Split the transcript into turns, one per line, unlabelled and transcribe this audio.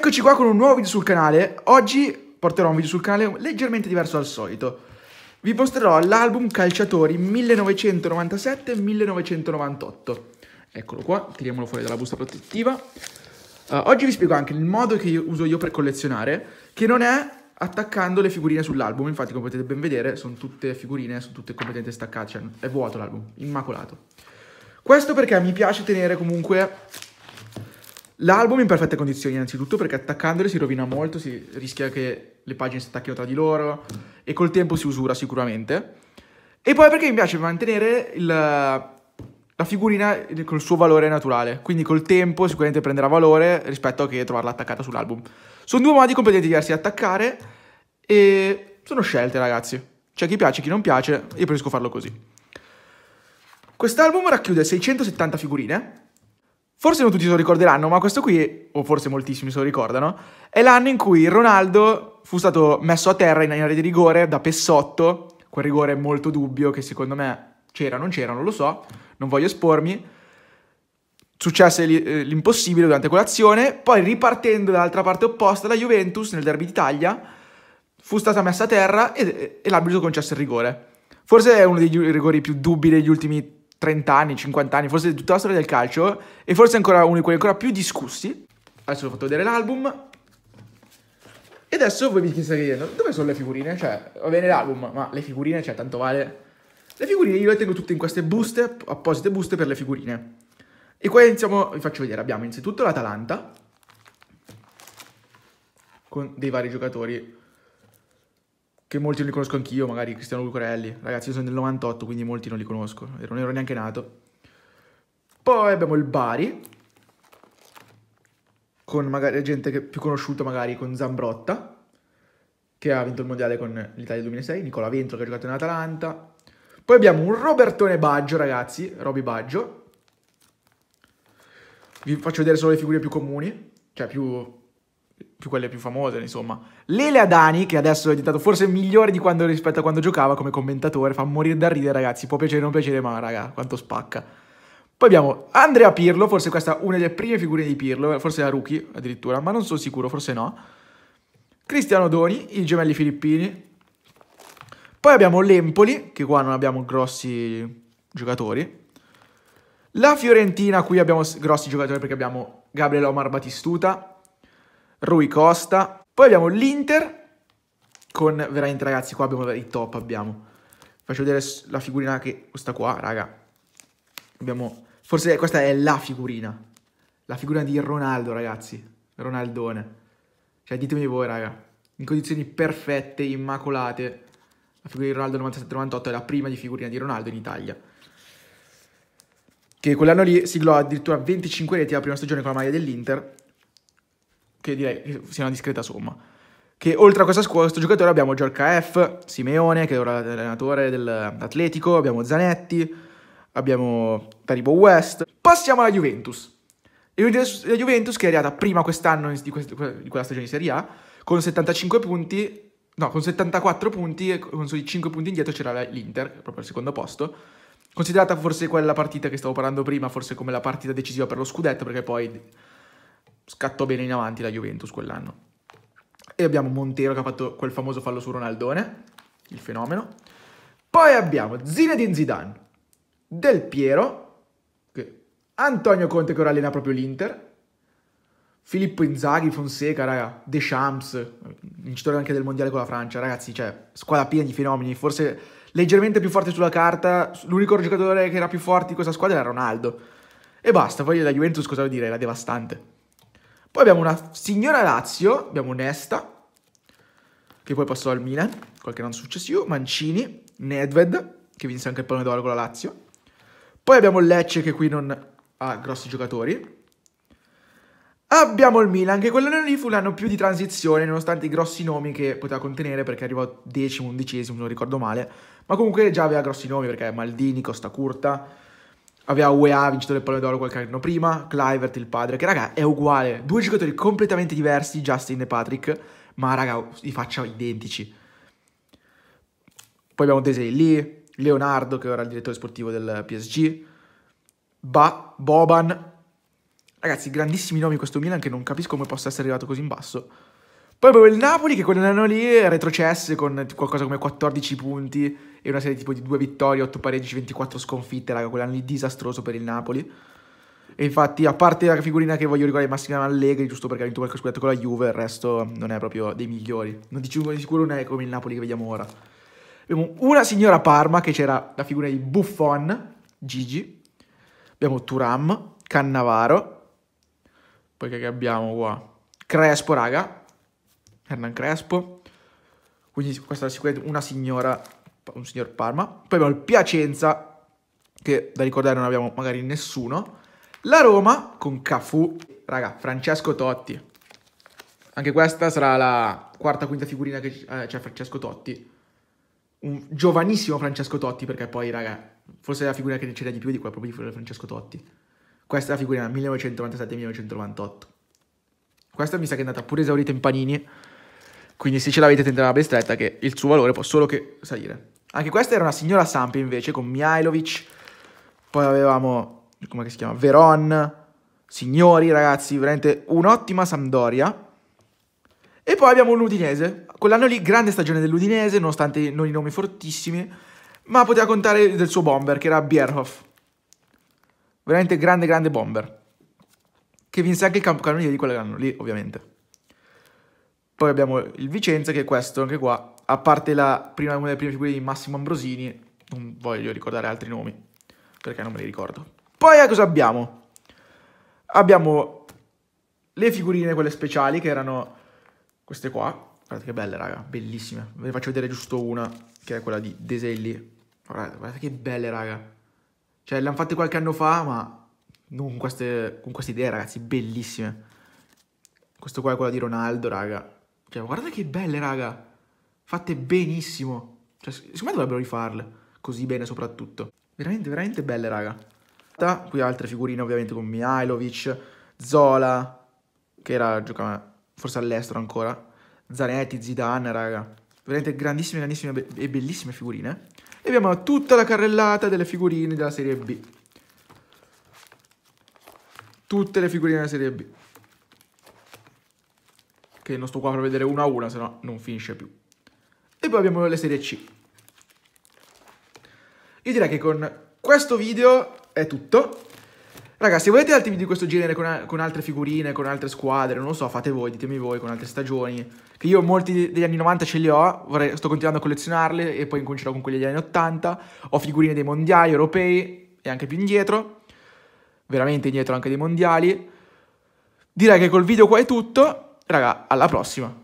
Eccoci qua con un nuovo video sul canale. Oggi porterò un video sul canale leggermente diverso dal solito. Vi mostrerò l'album Calciatori 1997-1998. Eccolo qua, tiriamolo fuori dalla busta protettiva. Uh, oggi vi spiego anche il modo che io uso io per collezionare, che non è attaccando le figurine sull'album. Infatti, come potete ben vedere, sono tutte figurine, sono tutte completamente staccate, cioè è vuoto l'album, immacolato. Questo perché mi piace tenere comunque L'album in perfette condizioni, innanzitutto, perché attaccandole si rovina molto, si rischia che le pagine si attacchino tra di loro e col tempo si usura sicuramente. E poi perché mi piace mantenere il, la figurina col suo valore naturale, quindi col tempo sicuramente prenderà valore rispetto a che trovarla attaccata sull'album. Sono due modi completamente diversi di attaccare e sono scelte, ragazzi. C'è chi piace, chi non piace, io preferisco farlo così. Quest'album racchiude 670 figurine Forse non tutti se lo ricorderanno, ma questo qui, o forse moltissimi se lo ricordano, è l'anno in cui Ronaldo fu stato messo a terra in area di rigore da Pessotto, quel rigore molto dubbio che secondo me c'era, non c'era, non lo so, non voglio espormi. Successe eh, l'impossibile durante quell'azione, poi ripartendo dall'altra parte opposta, la Juventus nel derby d'Italia fu stata messa a terra e, e l'arbitro concesse il rigore. Forse è uno dei rigori più dubbi degli ultimi 30 anni, 50 anni, forse di tutta la storia del calcio e forse ancora uno di quelli ancora più discussi. Adesso vi ho fatto vedere l'album. E adesso voi vi chiedete chiedendo, dove sono le figurine? Cioè, va bene l'album, ma le figurine, cioè, tanto vale. Le figurine io le tengo tutte in queste buste, apposite buste per le figurine. E qua iniziamo, vi faccio vedere, abbiamo innanzitutto l'Atalanta, con dei vari giocatori che molti non li conosco anch'io, magari Cristiano Lucarelli, ragazzi io sono del 98 quindi molti non li conosco, non ero neanche nato. Poi abbiamo il Bari, con magari gente più conosciuta magari con Zambrotta, che ha vinto il mondiale con l'Italia 2006, Nicola Ventro che ha giocato in Atalanta. Poi abbiamo un Robertone Baggio ragazzi, Roby Baggio. Vi faccio vedere solo le figure più comuni, cioè più più quelle più famose, insomma. Lele Adani, che adesso è diventato forse migliore di quando, rispetto a quando giocava come commentatore, fa morire da ridere, ragazzi. Può piacere o non piacere, ma raga, quanto spacca. Poi abbiamo Andrea Pirlo, forse questa è una delle prime figure di Pirlo, forse la rookie addirittura, ma non sono sicuro, forse no. Cristiano Doni, i gemelli filippini. Poi abbiamo l'Empoli, che qua non abbiamo grossi giocatori. La Fiorentina, qui abbiamo grossi giocatori perché abbiamo Gabriele Omar Batistuta, Rui Costa. Poi abbiamo l'Inter con veramente ragazzi qua abbiamo i top abbiamo. Faccio vedere la figurina che questa qua, raga. Abbiamo forse questa è la figurina. La figura di Ronaldo, ragazzi. Ronaldone. Cioè ditemi voi, raga. In condizioni perfette, immacolate. La figura di Ronaldo 97-98 è la prima di figurina di Ronaldo in Italia che quell'anno lì siglò addirittura 25 reti la prima stagione con la maglia dell'Inter che direi che sia una discreta somma. Che oltre a questa scuola, questo giocatore abbiamo Giorca F, Simeone, che è ora l'allenatore dell'Atletico, abbiamo Zanetti, abbiamo Taribo West. Passiamo alla Juventus. La Juventus che è arrivata prima quest'anno di, quest- di quella stagione di Serie A, con 75 punti no, con 74 punti e con soli 5 punti indietro c'era l'Inter, proprio al secondo posto. Considerata forse quella partita che stavo parlando prima, forse come la partita decisiva per lo scudetto, perché poi scattò bene in avanti la Juventus quell'anno. E abbiamo Montero che ha fatto quel famoso fallo su Ronaldone, il fenomeno. Poi abbiamo Zinedine Zidane, Del Piero, Antonio Conte che ora allena proprio l'Inter, Filippo Inzaghi, Fonseca, raga, Deschamps, vincitore anche del mondiale con la Francia, ragazzi, cioè, squadra piena di fenomeni, forse leggermente più forte sulla carta, l'unico giocatore che era più forte di questa squadra era Ronaldo. E basta, poi la Juventus cosa vuol dire, era devastante. Poi abbiamo una signora Lazio, abbiamo Nesta, che poi passò al Milan, qualche anno successivo, Mancini, Nedved, che vinse anche il pallone d'oro con la Lazio. Poi abbiamo Lecce, che qui non ha grossi giocatori. Abbiamo il Milan, che quello lì fu l'anno più di transizione, nonostante i grossi nomi che poteva contenere, perché arrivò decimo, undicesimo, non ricordo male, ma comunque già aveva grossi nomi, perché Maldini, Costa Curta, Aveva UEA, vincitore del Pallone d'Oro qualche anno prima, Clivert il padre, che raga è uguale, due giocatori completamente diversi, Justin e Patrick, ma raga di faccia identici. Poi abbiamo Desiree Lee, Leonardo che ora è il direttore sportivo del PSG, ba- Boban, ragazzi grandissimi nomi questo Milan che non capisco come possa essere arrivato così in basso. Poi avevo il Napoli che quell'anno lì retrocesse con qualcosa come 14 punti e una serie tipo di 2 vittorie, 8 pareggi, 24 sconfitte, raga, quell'anno lì disastroso per il Napoli. E infatti, a parte la figurina che voglio ricordare Massimiliano Allegri, giusto perché ha vinto qualche scudetto con la Juve, il resto non è proprio dei migliori. Non dicevo di sicuro non è come il Napoli che vediamo ora. Abbiamo una signora Parma che c'era la figura di Buffon, Gigi. Abbiamo Turam, Cannavaro. Poi che abbiamo qua? Crespo, raga, Hernan Crespo, quindi questa è sicuramente una signora, un signor Parma. Poi abbiamo il Piacenza, che da ricordare non abbiamo magari nessuno. La Roma con Cafu, raga, Francesco Totti. Anche questa sarà la quarta quinta figurina che eh, c'è cioè Francesco Totti. Un giovanissimo Francesco Totti, perché poi, raga, forse è la figurina che ne c'è di più di quella proprio di Francesco Totti. Questa è la figurina 1997-1998. Questa mi sa che è andata pure esaurita in panini. Quindi se ce l'avete tenete una ben stretta che il suo valore può solo che salire. Anche questa era una signora Sampi invece con Mihailovic. Poi avevamo, come si chiama, Veron. Signori ragazzi, veramente un'ottima Sampdoria. E poi abbiamo l'Udinese. Quell'anno lì grande stagione dell'Udinese, nonostante non i nomi fortissimi. Ma poteva contare del suo bomber che era Bierhoff. Veramente grande grande bomber. Che vinse anche il campo canoniere di quell'anno lì ovviamente. Poi abbiamo il Vicenza che è questo, anche qua, a parte la prima, una delle prime figure di Massimo Ambrosini, non voglio ricordare altri nomi, perché non me li ricordo. Poi eh, cosa abbiamo? Abbiamo le figurine, quelle speciali, che erano queste qua. Guardate che belle, raga, bellissime. Ve ne faccio vedere giusto una, che è quella di Deselli. Guardate, guardate che belle, raga. Cioè, le hanno fatte qualche anno fa, ma non con queste, con queste idee, ragazzi, bellissime. Questo qua è quello di Ronaldo, raga cioè, guardate che belle, raga. Fatte benissimo. Cioè, secondo me dovrebbero rifarle. Così bene soprattutto. Veramente, veramente belle, raga. Qui altre figurine, ovviamente, con Mihailovic, Zola, che era, giocava forse all'estero ancora. Zanetti, Zidane, raga. Veramente grandissime, grandissime e bellissime figurine. E abbiamo tutta la carrellata delle figurine della Serie B. Tutte le figurine della Serie B che non sto qua per vedere una a una, se no non finisce più. E poi abbiamo le serie C. Io direi che con questo video è tutto. Ragazzi, se volete altri video di questo genere con, con, altre figurine, con altre squadre, non lo so, fate voi, ditemi voi, con altre stagioni. Che io molti degli anni 90 ce li ho, vorrei, sto continuando a collezionarle e poi incomincerò con quelli degli anni 80. Ho figurine dei mondiali europei e anche più indietro, veramente indietro anche dei mondiali. Direi che col video qua è tutto. Raga, alla prossima.